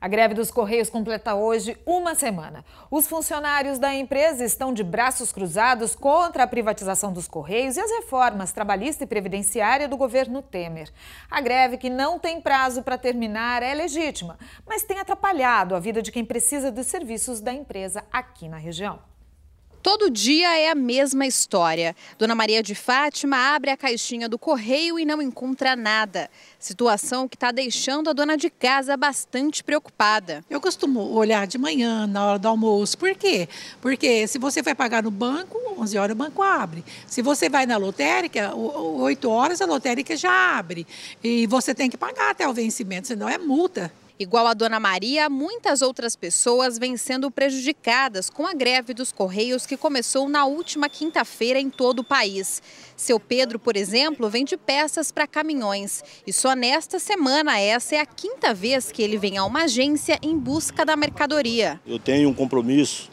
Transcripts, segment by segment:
A greve dos Correios completa hoje uma semana. Os funcionários da empresa estão de braços cruzados contra a privatização dos Correios e as reformas trabalhista e previdenciária do governo Temer. A greve, que não tem prazo para terminar, é legítima, mas tem atrapalhado a vida de quem precisa dos serviços da empresa aqui na região. Todo dia é a mesma história. Dona Maria de Fátima abre a caixinha do correio e não encontra nada. Situação que está deixando a dona de casa bastante preocupada. Eu costumo olhar de manhã, na hora do almoço. Por quê? Porque se você vai pagar no banco, 11 horas o banco abre. Se você vai na lotérica, 8 horas a lotérica já abre. E você tem que pagar até o vencimento, senão é multa. Igual a Dona Maria, muitas outras pessoas vêm sendo prejudicadas com a greve dos Correios que começou na última quinta-feira em todo o país. Seu Pedro, por exemplo, vende peças para caminhões. E só nesta semana, essa é a quinta vez que ele vem a uma agência em busca da mercadoria. Eu tenho um compromisso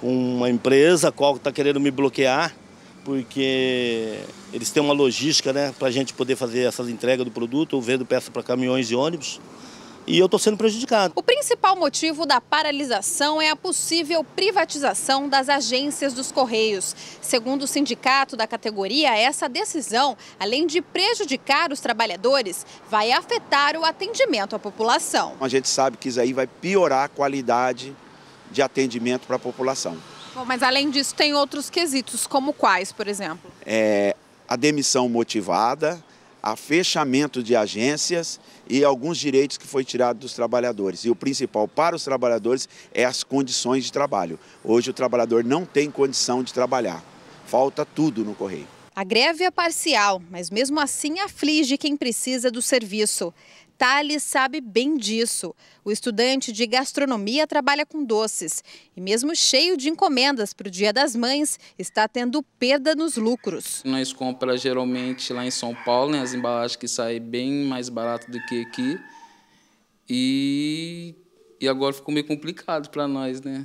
com uma empresa, a qual está querendo me bloquear, porque eles têm uma logística né, para a gente poder fazer essas entregas do produto. ou vendo peça para caminhões e ônibus e eu estou sendo prejudicado. O principal motivo da paralisação é a possível privatização das agências dos Correios. Segundo o sindicato da categoria, essa decisão, além de prejudicar os trabalhadores, vai afetar o atendimento à população. A gente sabe que isso aí vai piorar a qualidade de atendimento para a população. Bom, mas além disso, tem outros quesitos, como quais, por exemplo? É, a demissão motivada, a fechamento de agências e alguns direitos que foi tirado dos trabalhadores. E o principal para os trabalhadores é as condições de trabalho. Hoje o trabalhador não tem condição de trabalhar. Falta tudo no correio. A greve é parcial, mas mesmo assim aflige quem precisa do serviço. Thales sabe bem disso. O estudante de gastronomia trabalha com doces e, mesmo cheio de encomendas para o Dia das Mães, está tendo perda nos lucros. Nós compramos geralmente lá em São Paulo, né, as embalagens que saem bem mais barato do que aqui. E, e agora ficou meio complicado para nós, né?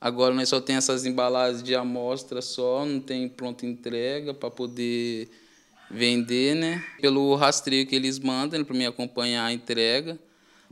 Agora nós né, só tem essas embalagens de amostra só, não tem pronta entrega para poder vender, né? Pelo rastreio que eles mandam né, para me acompanhar a entrega.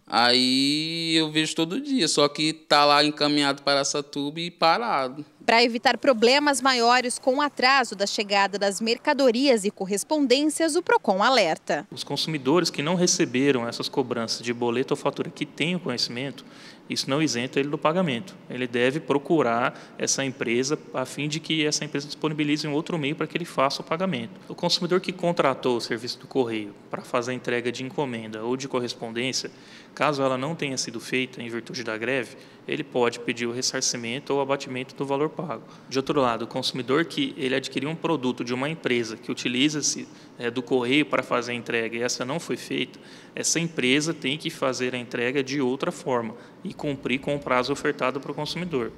Aí eu vejo todo dia, só que tá lá encaminhado para Satuba e parado. Para evitar problemas maiores com o atraso da chegada das mercadorias e correspondências, o PROCON alerta. Os consumidores que não receberam essas cobranças de boleto ou fatura que têm o conhecimento, isso não isenta ele do pagamento. Ele deve procurar essa empresa a fim de que essa empresa disponibilize um outro meio para que ele faça o pagamento. O consumidor que contratou o serviço do correio para fazer a entrega de encomenda ou de correspondência, caso ela não tenha sido feita em virtude da greve, ele pode pedir o ressarcimento ou abatimento do valor pago. De outro lado, o consumidor que ele adquiriu um produto de uma empresa que utiliza-se é, do correio para fazer a entrega e essa não foi feita, essa empresa tem que fazer a entrega de outra forma e cumprir com o prazo ofertado para o consumidor.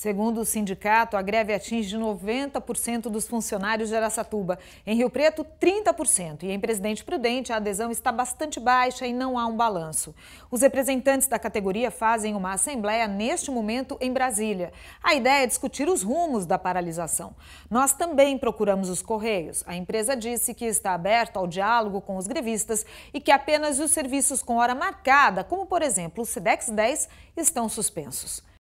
Segundo o sindicato, a greve atinge 90% dos funcionários de Araçatuba. Em Rio Preto, 30%. E em Presidente Prudente, a adesão está bastante baixa e não há um balanço. Os representantes da categoria fazem uma assembleia neste momento em Brasília. A ideia é discutir os rumos da paralisação. Nós também procuramos os Correios. A empresa disse que está aberta ao diálogo com os grevistas e que apenas os serviços com hora marcada, como por exemplo o SEDEX 10, estão suspensos.